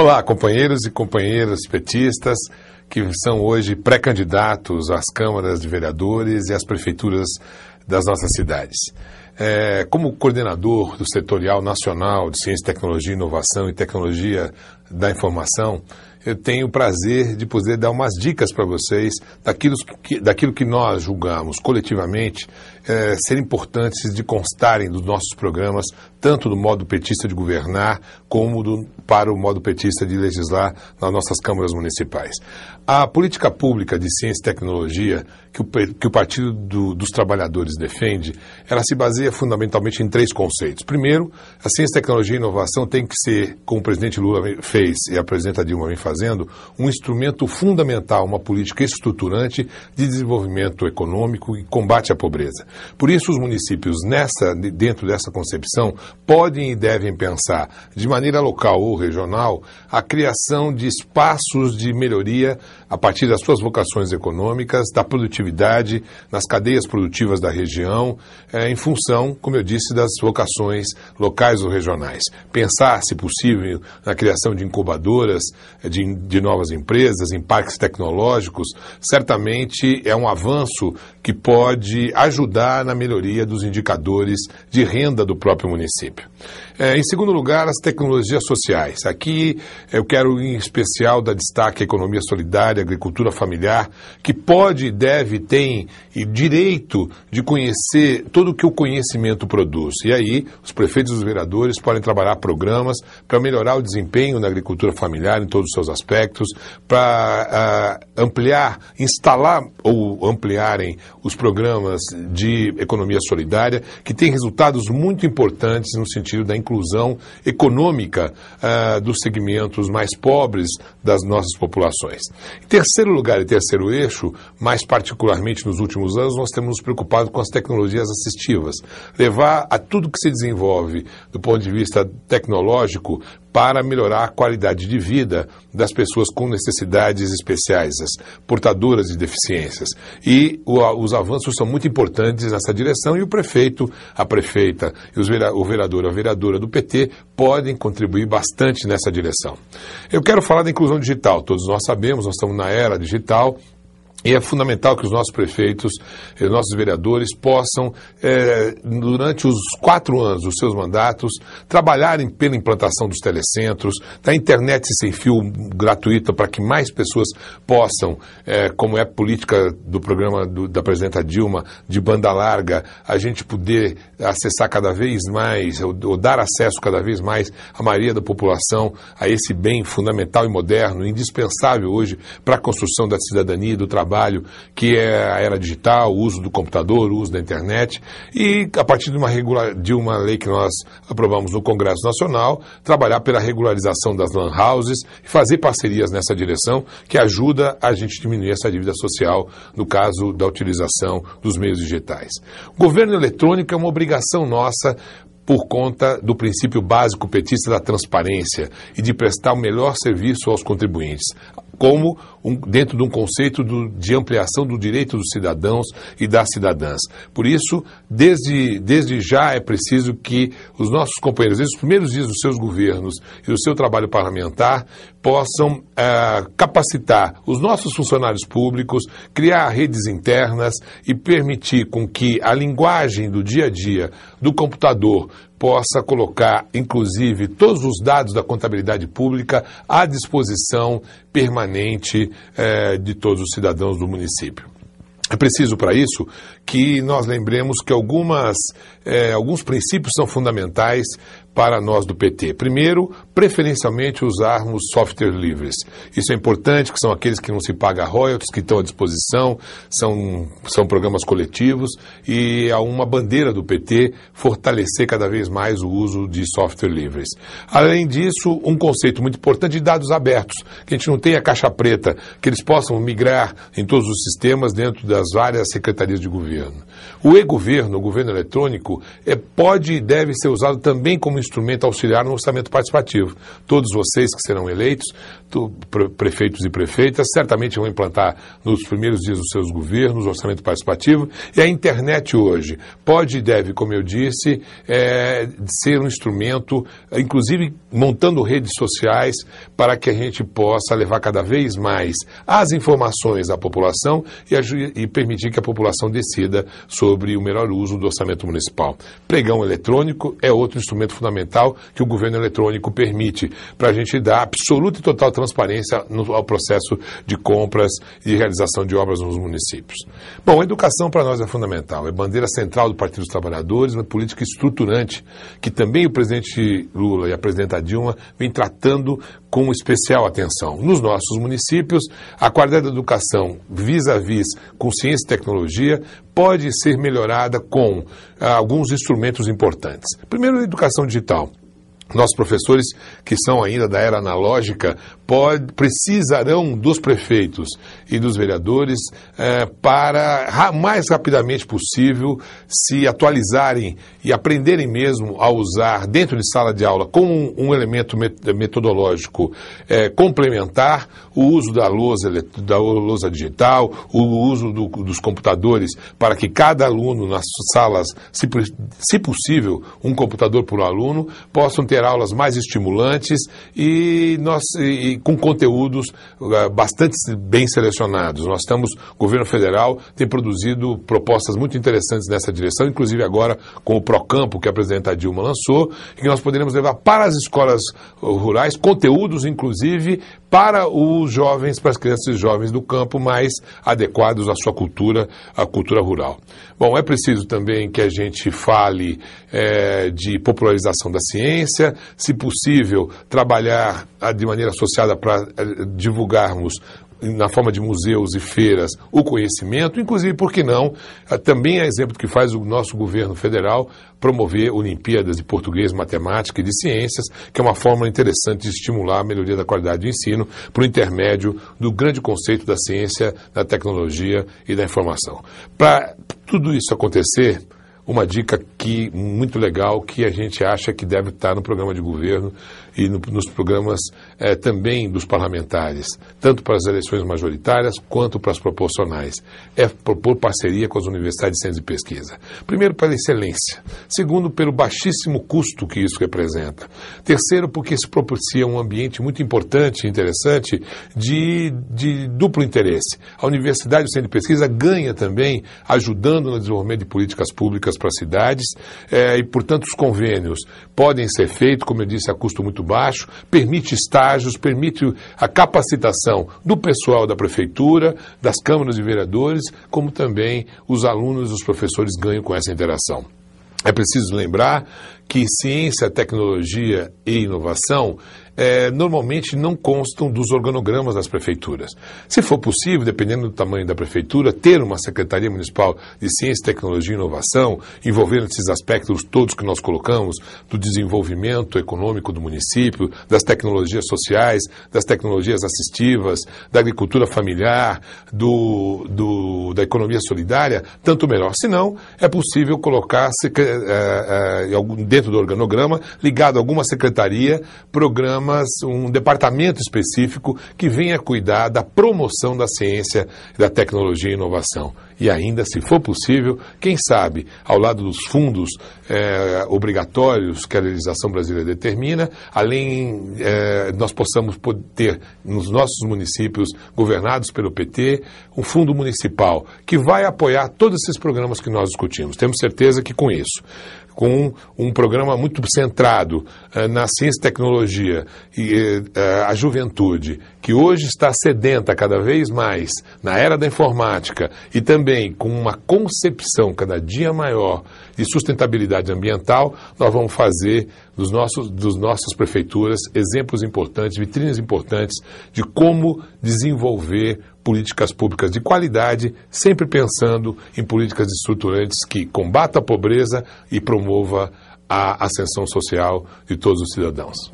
Olá, companheiros e companheiras petistas que são hoje pré-candidatos às câmaras de vereadores e às prefeituras das nossas cidades. É, como coordenador do Setorial Nacional de Ciência, Tecnologia, Inovação e Tecnologia da informação, eu tenho o prazer de poder dar umas dicas para vocês daquilo que, daquilo que nós julgamos coletivamente é, ser importantes de constarem dos nossos programas, tanto do modo petista de governar, como do, para o modo petista de legislar nas nossas câmaras municipais. A política pública de ciência e tecnologia que o, que o Partido do, dos Trabalhadores defende, ela se baseia fundamentalmente em três conceitos. Primeiro, a ciência, tecnologia e inovação tem que ser, como o presidente Lula fez, fez e a presidenta Dilma vem fazendo, um instrumento fundamental, uma política estruturante de desenvolvimento econômico e combate à pobreza. Por isso, os municípios, nessa, dentro dessa concepção, podem e devem pensar, de maneira local ou regional, a criação de espaços de melhoria a partir das suas vocações econômicas, da produtividade, nas cadeias produtivas da região, eh, em função, como eu disse, das vocações locais ou regionais. Pensar, se possível, na criação de incubadoras eh, de, de novas empresas, em parques tecnológicos, certamente é um avanço que pode ajudar na melhoria dos indicadores de renda do próprio município. É, em segundo lugar, as tecnologias sociais. Aqui eu quero, em especial, dar destaque à economia solidária, agricultura familiar, que pode, deve, tem e direito de conhecer tudo o que o conhecimento produz. E aí, os prefeitos e os vereadores podem trabalhar programas para melhorar o desempenho na agricultura agricultura familiar em todos os seus aspectos, para uh, ah, ampliar, instalar ou ampliarem os programas de economia solidária, que tem resultados muito importantes no sentido da inclusão econômica uh, dos segmentos mais pobres das nossas populações. Em terceiro lugar e terceiro eixo, mais particularmente nos últimos anos, nós temos nos preocupado com as tecnologias assistivas, levar a tudo que se desenvolve do ponto de vista tecnológico para melhorar a qualidade de vida das pessoas com necessidades especiais, as portadoras de deficiências. E o, os avanços são muito importantes nessa direção e o prefeito, a prefeita e os, o vereador, a vereadora do PT podem contribuir bastante nessa direção. Eu quero falar da inclusão digital. Todos nós sabemos, nós estamos na era digital, e é fundamental que os nossos prefeitos, os nossos vereadores possam, é, durante os quatro anos dos seus mandatos, trabalharem pela implantação dos telecentros, da internet sem fio gratuita para que mais pessoas possam, é, como é política do programa do, da presidenta Dilma, de banda larga, a gente poder acessar cada vez mais, ou, ou dar acesso cada vez mais à maioria da população a esse bem fundamental e moderno, indispensável hoje para a construção da cidadania e do trabalho trabalho, que é a era digital, o uso do computador, o uso da internet, e a partir de uma, de uma lei que nós aprovamos no Congresso Nacional, trabalhar pela regularização das lan houses e fazer parcerias nessa direção que ajuda a gente diminuir essa dívida social no caso da utilização dos meios digitais. governo eletrônico é uma obrigação nossa por conta do princípio básico petista da transparência e de prestar o melhor serviço aos contribuintes como um, dentro de um conceito do, de ampliação do direito dos cidadãos e das cidadãs. Por isso, desde, desde já é preciso que os nossos companheiros, desde os primeiros dias dos seus governos e do seu trabalho parlamentar, possam ah, capacitar os nossos funcionários públicos, criar redes internas e permitir com que a linguagem do dia a dia do computador possa colocar, inclusive, todos os dados da contabilidade pública à disposição permanente eh, de todos os cidadãos do município. É preciso para isso que nós lembremos que algumas, eh, alguns princípios são fundamentais para nós do PT. Primeiro, preferencialmente usarmos software livres. Isso é importante, que são aqueles que não se paga royalties, que estão à disposição, são, são programas coletivos e há é uma bandeira do PT fortalecer cada vez mais o uso de software livres. Além disso, um conceito muito importante de dados abertos, que a gente não tenha caixa preta, que eles possam migrar em todos os sistemas dentro das várias secretarias de governo. O e-governo, o governo eletrônico, é, pode e deve ser usado também como instrumento instrumento auxiliar no orçamento participativo. Todos vocês que serão eleitos prefeitos e prefeitas certamente vão implantar nos primeiros dias dos seus governos o orçamento participativo. E a internet hoje pode e deve, como eu disse, é, ser um instrumento, inclusive montando redes sociais, para que a gente possa levar cada vez mais as informações à população e, e permitir que a população decida sobre o melhor uso do orçamento municipal. Pregão eletrônico é outro instrumento fundamental que o governo eletrônico permite para a gente dar absoluta e total transparência no, ao processo de compras e realização de obras nos municípios. Bom, a educação para nós é fundamental, é bandeira central do Partido dos Trabalhadores, uma política estruturante que também o presidente Lula e a presidenta Dilma vêm tratando com especial atenção. Nos nossos municípios, a qualidade da educação vis-à-vis com ciência e tecnologia pode ser melhorada com ah, alguns instrumentos importantes. Primeiro, a educação digital. Nossos professores, que são ainda da era analógica, pode, precisarão dos prefeitos e dos vereadores é, para, mais rapidamente possível, se atualizarem e aprenderem mesmo a usar, dentro de sala de aula, como um elemento metodológico é, complementar, o uso da lousa, da lousa digital, o uso do, dos computadores, para que cada aluno nas salas, se, se possível, um computador por aluno, possam ter ter aulas mais estimulantes e, nós, e com conteúdos eh, bastante bem selecionados. Nós estamos, o governo federal tem produzido propostas muito interessantes nessa direção, inclusive agora com o Procampo que a presidenta Dilma lançou, e que nós poderemos levar para as escolas rurais conteúdos, inclusive, para os jovens, para as crianças e jovens do campo mais adequados à sua cultura, à cultura rural. Bom, é preciso também que a gente fale é, de popularização da ciência, se possível, trabalhar ah, de maneira associada para eh, divulgarmos na forma de museus e feiras, o conhecimento, inclusive, por que não, eh, também é exemplo que faz o nosso governo federal promover Olimpíadas de Português, Matemática e de Ciências, que é uma forma interessante de estimular a melhoria da qualidade do ensino por intermédio do grande conceito da ciência, da tecnologia e da informação. Para tudo isso acontecer, uma dica que muito legal que a gente acha que deve estar no programa de governo e no, nos programas é, também dos parlamentares, tanto para as eleições majoritárias quanto para as proporcionais, é propor parceria com as universidades e centros de pesquisa. Primeiro, pela excelência. Segundo, pelo baixíssimo custo que isso representa. Terceiro, porque isso propicia um ambiente muito importante e interessante de, de duplo interesse. A universidade e o centro de pesquisa ganha também ajudando no desenvolvimento de políticas públicas para as cidades é, e, portanto, os convênios podem ser feitos, como eu disse, a custo muito baixo, permite estágios, permite a capacitação do pessoal da prefeitura, das câmaras de vereadores, como também os alunos e os professores ganham com essa interação. É preciso lembrar que ciência, tecnologia e inovação é, normalmente não constam dos organogramas das prefeituras. Se for possível, dependendo do tamanho da prefeitura, ter uma Secretaria Municipal de Ciência, Tecnologia e Inovação, envolvendo esses aspectos todos que nós colocamos, do desenvolvimento econômico do município, das tecnologias sociais, das tecnologias assistivas, da agricultura familiar, do, do da economia solidária, tanto melhor. Se não, é possível colocar é, é, dentro do organograma, ligado a alguma secretaria, programa um departamento específico que venha cuidar da promoção da ciência, da tecnologia e inovação. E ainda, se for possível, quem sabe, ao lado dos fundos é, obrigatórios que a legislação brasileira determina, além é, nós possamos ter nos nossos municípios governados pelo PT um fundo municipal que vai apoiar todos esses programas que nós discutimos. Temos certeza que com isso com um programa muito centrado eh, na ciência e tecnologia e eh, eh, a juventude, que hoje está sedenta cada vez mais na era da informática e também com uma concepção cada dia maior de sustentabilidade ambiental, nós vamos fazer dos nossos, dos nossas prefeituras exemplos importantes, vitrines importantes de como desenvolver políticas públicas de qualidade, sempre pensando em políticas estruturantes que combata a pobreza e promova a ascensão social de todos os cidadãos.